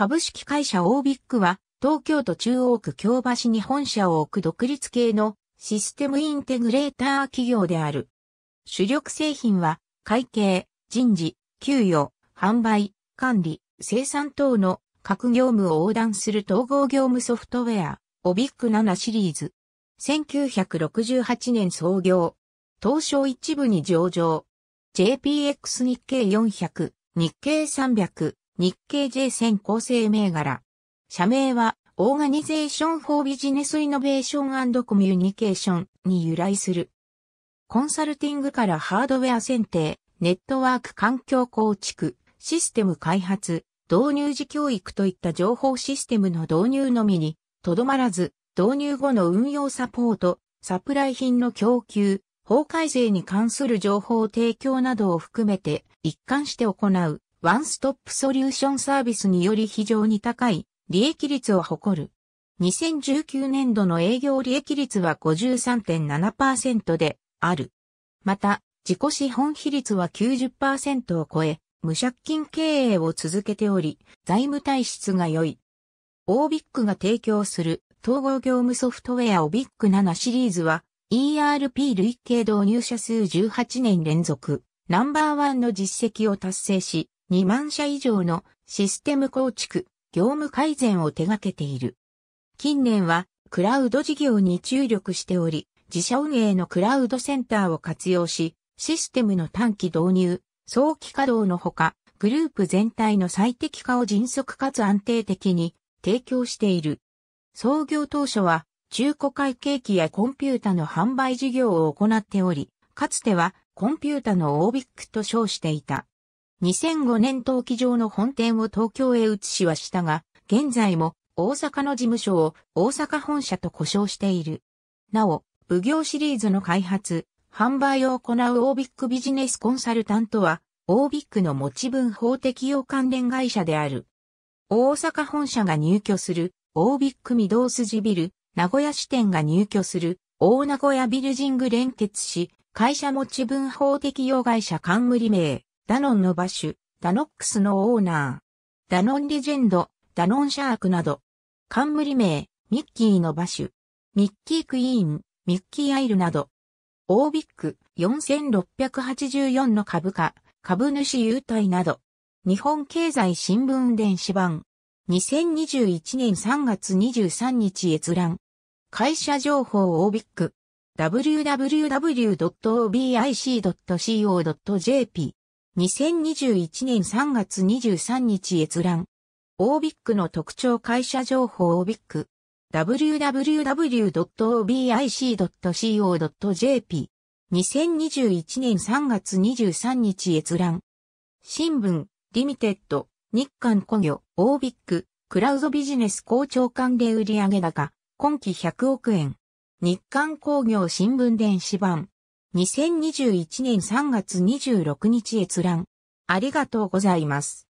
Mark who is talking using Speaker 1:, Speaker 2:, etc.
Speaker 1: 株式会社オービックは、東京都中央区京橋に本社を置く独立系のシステムインテグレーター企業である。主力製品は、会計、人事、給与、販売、管理、生産等の各業務を横断する統合業務ソフトウェア、オビック7シリーズ。1968年創業。東証一部に上場。JPX 日経400、日経300、日経 J1000 構成銘柄。社名は、オーガニゼーション・フォー・ビジネス・イノベーションコミュニケーションに由来する。コンサルティングからハードウェア選定、ネットワーク環境構築、システム開発、導入時教育といった情報システムの導入のみに、とどまらず、導入後の運用サポート、サプライ品の供給、法改正に関する情報提供などを含めて一貫して行うワンストップソリューションサービスにより非常に高い利益率を誇る。2019年度の営業利益率は53.7%である。また、自己資本比率は90%を超え、無借金経営を続けており、財務体質が良い。オービックが提供する統合業務ソフトウェアオビック7シリーズは、ERP 累計導入者数18年連続、ナンバーワンの実績を達成し、2万社以上のシステム構築、業務改善を手掛けている。近年はクラウド事業に注力しており、自社運営のクラウドセンターを活用し、システムの短期導入、早期稼働のほか、グループ全体の最適化を迅速かつ安定的に提供している。創業当初は中古会計機やコンピュータの販売事業を行っており、かつてはコンピュータのオービックと称していた。2005年登記場の本店を東京へ移しはしたが、現在も大阪の事務所を大阪本社と呼称している。なお、武行シリーズの開発、販売を行うオービックビジネスコンサルタントは、オービックの持ち分法適用関連会社である。大阪本社が入居する、オービック御堂筋ビル、名古屋支店が入居する、大名古屋ビルジング連結し、会社持ち分法適用会社冠理名。ダノンの馬種、ダノックスのオーナー、ダノンレジェンド、ダノンシャークなど、冠名、ミッキーの馬種、ミッキークイーン、ミッキーアイルなど、オービック4684の株価、株主優待など、日本経済新聞電子版、2021年3月23日閲覧、会社情報オービック、www.obic.co.jp 2021年3月23日閲覧。オービックの特徴会社情報オービック。www.obic.co.jp。2021年3月23日閲覧。新聞、リミテッド、日韓工業、オービック、クラウドビジネス好調関連売上高、今期100億円。日韓工業新聞電子版。2021年3月26日閲覧。ありがとうございます。